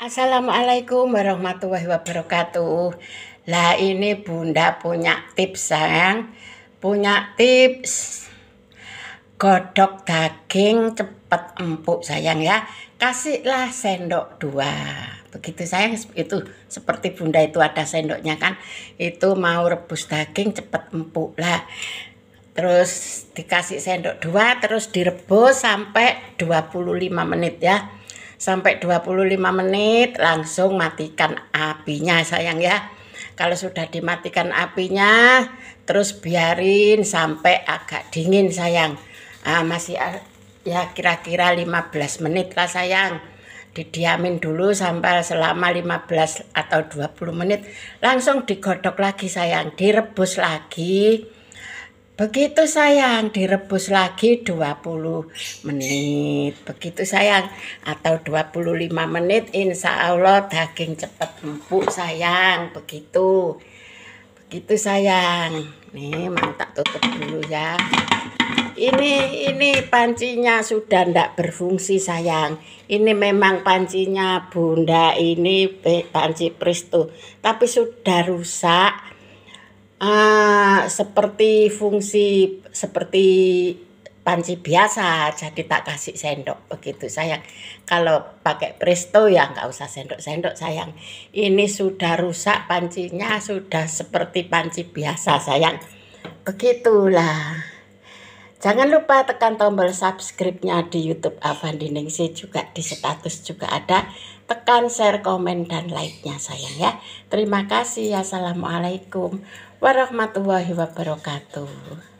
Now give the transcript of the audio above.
Assalamualaikum warahmatullahi wabarakatuh. Lah ini Bunda punya tips sayang. Punya tips godok daging cepat empuk sayang ya. Kasihlah sendok dua. Begitu sayang itu seperti Bunda itu ada sendoknya kan. Itu mau rebus daging cepat empuk lah. Terus dikasih sendok dua terus direbus sampai 25 menit ya sampai 25 menit langsung matikan apinya sayang ya. Kalau sudah dimatikan apinya terus biarin sampai agak dingin sayang. Ah, masih ya kira-kira 15 menit lah sayang didiamin dulu sampai selama 15 atau 20 menit langsung digodok lagi sayang direbus lagi Begitu sayang direbus lagi 20 menit. Begitu sayang atau 25 menit insya Allah daging cepat empuk sayang. Begitu. Begitu sayang. Nih mantap tutup dulu ya. Ini ini pancinya sudah tidak berfungsi sayang. Ini memang pancinya Bunda ini eh, panci Presto tapi sudah rusak ah, seperti fungsi seperti panci biasa jadi tak kasih sendok begitu sayang kalau pakai presto ya nggak usah sendok-sendok sayang ini sudah rusak pancinya sudah seperti panci biasa sayang begitulah Jangan lupa tekan tombol subscribe-nya di YouTube Avan Diningsi juga di status juga ada. Tekan share, komen, dan like-nya sayang ya. Terima kasih. Assalamualaikum warahmatullahi wabarakatuh.